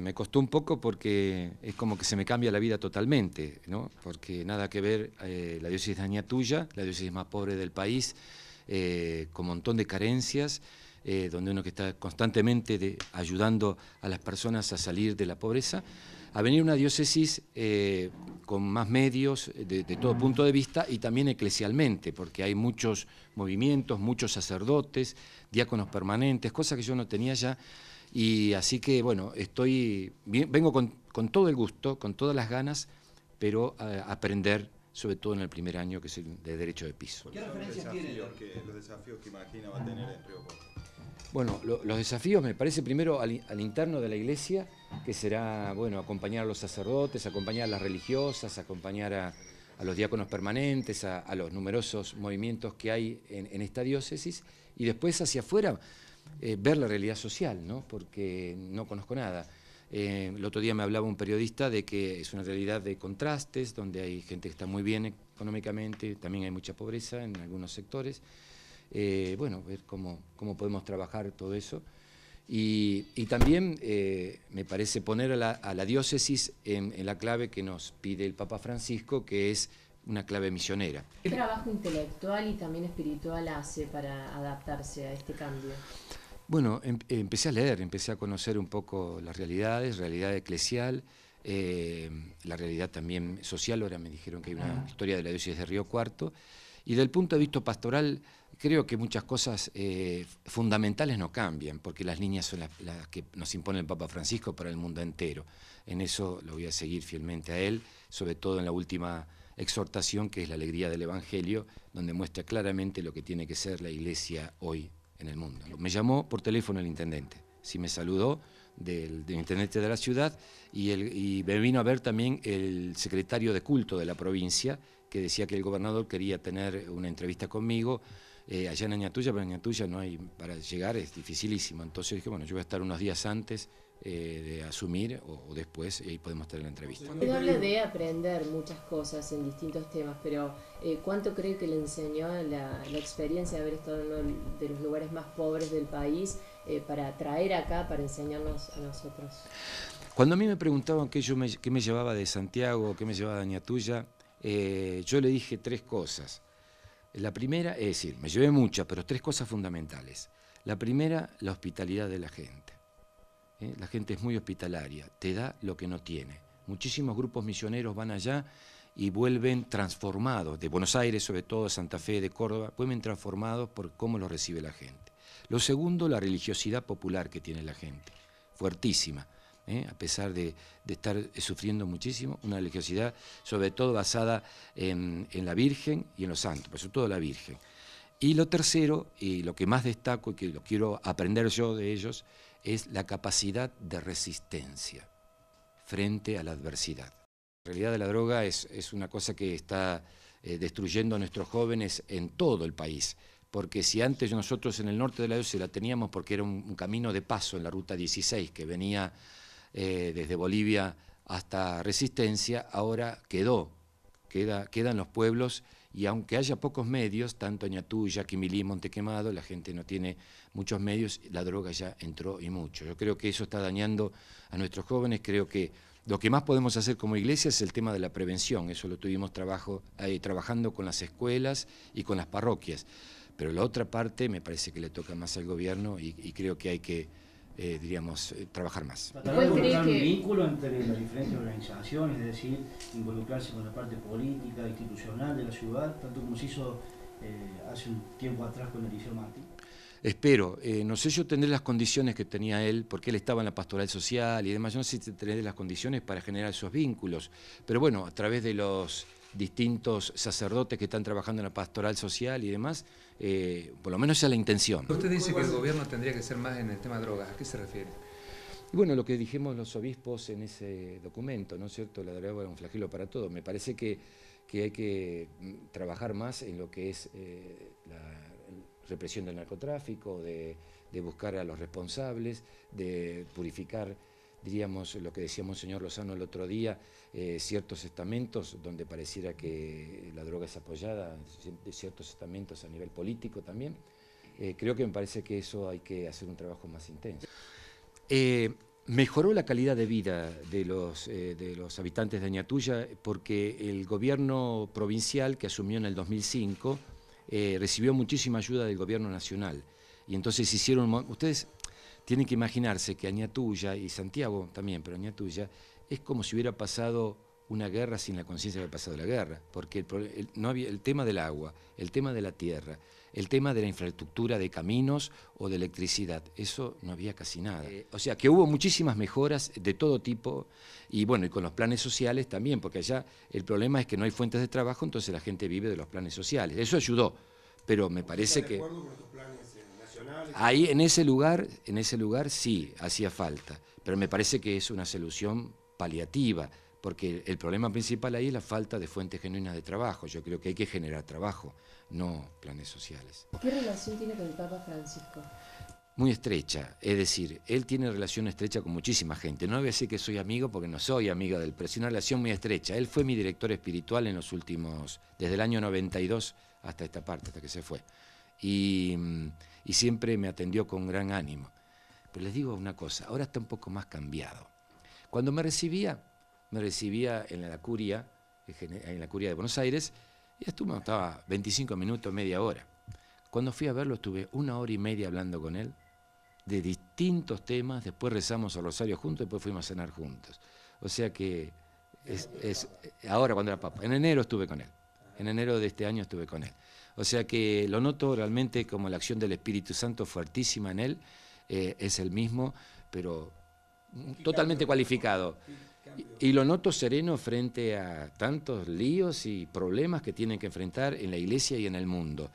Me costó un poco porque es como que se me cambia la vida totalmente, ¿no? porque nada que ver eh, la diócesis de tuya, la diócesis más pobre del país, eh, con un montón de carencias, eh, donde uno que está constantemente ayudando a las personas a salir de la pobreza, a venir una diócesis con más medios de, de todo punto de vista y también eclesialmente, porque hay muchos movimientos, muchos sacerdotes, diáconos permanentes, cosas que yo no tenía ya y así que, bueno, estoy, vengo con, todo el gusto, con todas las ganas, pero eh, aprender sobre todo en el primer año que es el de derecho de piso. ¿Qué referencias tiene? los desafíos que imagina va a tener en Río Bueno, los desafíos me parece primero al, interno de la iglesia, que será, bueno, acompañar a los sacerdotes, acompañar a las religiosas, acompañar a, los diáconos permanentes, a, los numerosos movimientos que hay en, en esta diócesis, y después hacia afuera eh, ver la realidad social, ¿no? porque no conozco nada. Eh, el otro día me hablaba un periodista de que es una realidad de contrastes, donde hay gente que está muy bien económicamente, también hay mucha pobreza en algunos sectores. Eh, bueno, ver cómo, podemos trabajar todo eso. Y, también me parece poner a la, diócesis en la clave que nos pide el Papa Francisco, que es una clave misionera. ¿Qué trabajo intelectual y también espiritual hace para adaptarse a este cambio? Bueno, em, empecé a leer, empecé a conocer un poco las realidades, realidad eclesial, eh, la realidad también social, ahora me dijeron que hay una historia de la diócesis de Río Cuarto, y del punto de vista pastoral creo que muchas cosas eh, fundamentales no cambian, porque las líneas son las, las, que nos impone el Papa Francisco para el mundo entero. En eso lo voy a seguir fielmente a él, sobre todo en la última exhortación que es la alegría del Evangelio, donde muestra claramente lo que tiene que ser la iglesia hoy en el mundo. Me llamó por teléfono el intendente, sí me saludó del, intendente de la ciudad y, el, me vino a ver también el secretario de culto de la provincia, que decía que el gobernador quería tener una entrevista conmigo. Eh, allá en Añatuya, pero en Añatuya no hay, para llegar es dificilísimo. Entonces dije, bueno, yo voy a estar unos días antes eh, de asumir o, después, y ahí podemos tener la entrevista. Usted habla de aprender muchas cosas en distintos temas, pero eh, ¿cuánto cree que le enseñó la, experiencia de haber estado en uno de los lugares más pobres del país eh, para traer acá, para enseñarnos a nosotros? Cuando a mí me preguntaban qué, yo me, me llevaba de Santiago, qué me llevaba de Añatuya, yo le dije tres cosas. La primera, es decir, me llevé muchas, pero tres cosas fundamentales. La primera, la hospitalidad de la gente. ¿eh? la gente es muy hospitalaria, te da lo que no tiene. Muchísimos grupos misioneros van allá y vuelven transformados, de Buenos Aires sobre todo, de Santa Fe, de Córdoba, vuelven transformados por cómo los recibe la gente. Lo segundo, la religiosidad popular que tiene la gente, fuertísima, ¿eh? a pesar de, estar sufriendo muchísimo, una religiosidad sobre todo basada en, la Virgen y en los santos, pero sobre todo la Virgen. Y lo tercero, y lo que más destaco y que lo quiero aprender yo de ellos, es la capacidad de resistencia frente a la adversidad. La realidad de la droga es, una cosa que está eh, destruyendo a nuestros jóvenes en todo el país, porque si antes nosotros en el norte de la se la teníamos porque era un, camino de paso en la ruta 16 que venía eh, desde Bolivia hasta Resistencia, ahora quedó, queda, quedan los pueblos y aunque haya pocos medios, tanto Añatú, Monte Montequemado, la gente no tiene muchos medios, la droga ya entró y mucho. Yo creo que eso está dañando a nuestros jóvenes, creo que lo que más podemos hacer como iglesia es el tema de la prevención, eso lo tuvimos trabajo, eh, trabajando con las escuelas y con las parroquias, pero la otra parte me parece que le toca más al gobierno y creo que hay que eh, diríamos, eh, trabajar más. ¿Tratará de un vínculo entre las diferentes organizaciones, es decir, involucrarse con la parte política, institucional de la ciudad, tanto como se hizo eh, hace un tiempo atrás con el Liceo Martín? espero, no sé yo tener las condiciones que tenía él, porque él estaba en la pastoral social y demás, yo no sé si tendré las condiciones para generar esos vínculos, pero bueno, a través de los distintos sacerdotes que están trabajando en la pastoral social y demás, eh, por lo menos esa es la intención. Usted dice que el gobierno tendría que ser más en el tema drogas, ¿a qué se refiere? bueno, lo que dijimos los obispos en ese documento, ¿no es cierto? La droga es un flagelo para todo. Me parece que, hay que mm, trabajar más en lo que es eh, la represión del narcotráfico, de buscar a los responsables, de purificar diríamos lo que decíamos señor Lozano el otro día, eh, ciertos estamentos donde pareciera que la droga es apoyada, ciertos estamentos a nivel político también. Eh, creo que me parece que eso hay que hacer un trabajo más intenso. Eh, mejoró la calidad de vida de los, de los habitantes de Añatuya porque el gobierno provincial que asumió en el 2005 recibió muchísima ayuda del gobierno nacional. Y entonces hicieron, ustedes tienen que imaginarse que Añatuya, y Santiago también, pero Tuya es como si hubiera pasado una guerra sin la conciencia de haber pasado la guerra, porque el, no había, el tema del agua, el tema de la tierra, el tema de la infraestructura de caminos o de electricidad, eso no había casi nada. Eh, o sea que hubo muchísimas mejoras de todo tipo y bueno, y con los planes sociales también, porque allá el problema es que no hay fuentes de trabajo, entonces la gente vive de los planes sociales. Eso ayudó, pero me parece que... Ahí, en ese lugar, en ese lugar sí hacía falta, pero me parece que es una solución paliativa, porque el problema principal ahí es la falta de fuentes genuinas de trabajo. Yo creo que hay que generar trabajo, no planes sociales. ¿Qué relación tiene con el Papa Francisco? Muy estrecha, es decir, él tiene relación estrecha con muchísima gente. No voy a decir que soy amigo porque no soy amiga del pero es una relación muy estrecha. Él fue mi director espiritual en los últimos, desde el año 92 hasta esta parte, hasta que se fue. Mm, y, siempre me atendió con gran ánimo. Pero les digo una cosa, ahora está un poco más cambiado. Cuando me recibía, me recibía en la curia, en la curia de Buenos Aires, y estuve, estaba 25 minutos, media hora. Cuando fui a verlo estuve una hora y media hablando con él de distintos temas, después rezamos el rosario juntos, después fuimos a cenar juntos. O sea que es, es ahora cuando era papa. En enero estuve con él, en enero de este año estuve con él. O sea que lo noto realmente como la acción del Espíritu Santo fuertísima en él, eh, es el mismo, pero totalmente cualificado. y lo noto sereno frente a tantos líos y problemas que tienen que enfrentar en la iglesia y en el mundo.